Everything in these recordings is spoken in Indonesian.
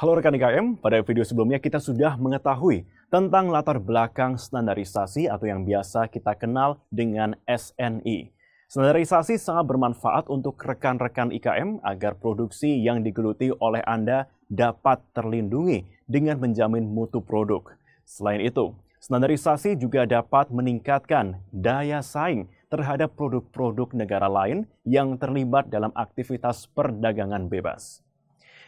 Halo rekan IKM, pada video sebelumnya kita sudah mengetahui tentang latar belakang standarisasi atau yang biasa kita kenal dengan SNI. Standarisasi sangat bermanfaat untuk rekan-rekan IKM agar produksi yang digeluti oleh Anda dapat terlindungi dengan menjamin mutu produk. Selain itu, standarisasi juga dapat meningkatkan daya saing terhadap produk-produk negara lain yang terlibat dalam aktivitas perdagangan bebas.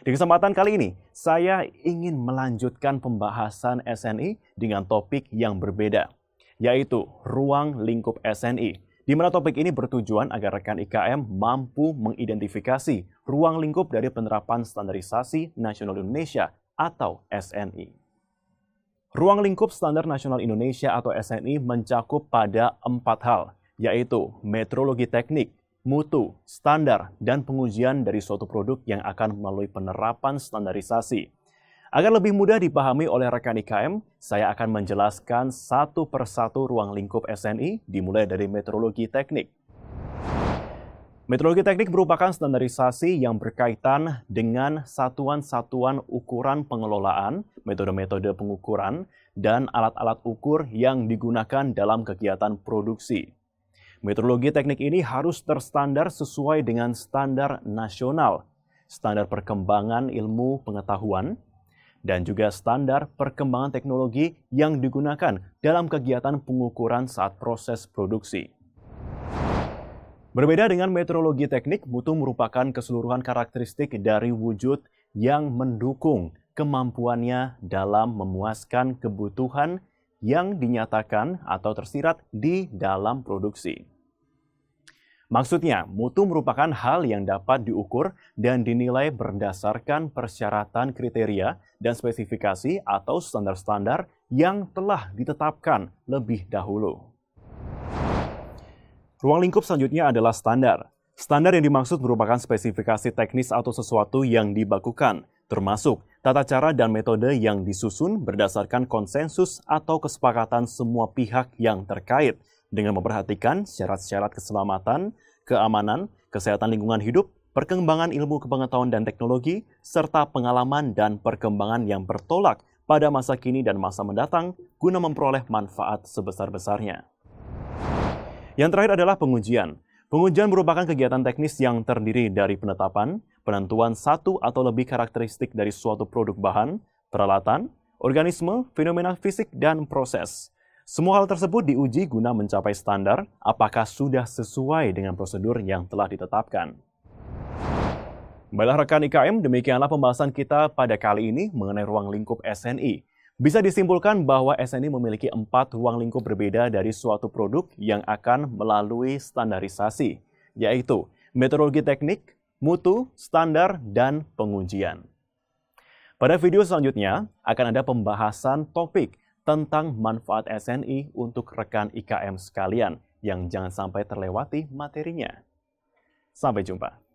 Di kesempatan kali ini, saya ingin melanjutkan pembahasan SNI dengan topik yang berbeda, yaitu ruang lingkup SNI, di mana topik ini bertujuan agar rekan IKM mampu mengidentifikasi ruang lingkup dari penerapan standarisasi nasional Indonesia atau SNI. Ruang lingkup standar nasional Indonesia atau SNI mencakup pada empat hal, yaitu metrologi teknik, mutu, standar, dan pengujian dari suatu produk yang akan melalui penerapan standarisasi. Agar lebih mudah dipahami oleh rekan IKM, saya akan menjelaskan satu persatu ruang lingkup SNI dimulai dari metrologi teknik. Metrologi teknik merupakan standarisasi yang berkaitan dengan satuan-satuan ukuran pengelolaan, metode-metode pengukuran, dan alat-alat ukur yang digunakan dalam kegiatan produksi. Metrologi teknik ini harus terstandar sesuai dengan standar nasional, standar perkembangan ilmu pengetahuan, dan juga standar perkembangan teknologi yang digunakan dalam kegiatan pengukuran saat proses produksi. Berbeda dengan metrologi teknik, mutu merupakan keseluruhan karakteristik dari wujud yang mendukung kemampuannya dalam memuaskan kebutuhan yang dinyatakan atau tersirat di dalam produksi. Maksudnya, mutu merupakan hal yang dapat diukur dan dinilai berdasarkan persyaratan kriteria dan spesifikasi atau standar-standar yang telah ditetapkan lebih dahulu. Ruang lingkup selanjutnya adalah standar. Standar yang dimaksud merupakan spesifikasi teknis atau sesuatu yang dibakukan, termasuk tata cara dan metode yang disusun berdasarkan konsensus atau kesepakatan semua pihak yang terkait dengan memperhatikan syarat-syarat keselamatan, keamanan, kesehatan lingkungan hidup, perkembangan ilmu kepengetahuan dan teknologi, serta pengalaman dan perkembangan yang bertolak pada masa kini dan masa mendatang guna memperoleh manfaat sebesar-besarnya. Yang terakhir adalah pengujian. Pengujian merupakan kegiatan teknis yang terdiri dari penetapan, penentuan satu atau lebih karakteristik dari suatu produk bahan, peralatan, organisme, fenomena fisik, dan proses. Semua hal tersebut diuji guna mencapai standar apakah sudah sesuai dengan prosedur yang telah ditetapkan. Baiklah rekan IKM, demikianlah pembahasan kita pada kali ini mengenai ruang lingkup SNI. Bisa disimpulkan bahwa SNI memiliki empat ruang lingkup berbeda dari suatu produk yang akan melalui standarisasi, yaitu metodologi teknik, mutu, standar, dan pengujian. Pada video selanjutnya akan ada pembahasan topik tentang manfaat SNI untuk rekan IKM sekalian yang jangan sampai terlewati materinya. Sampai jumpa.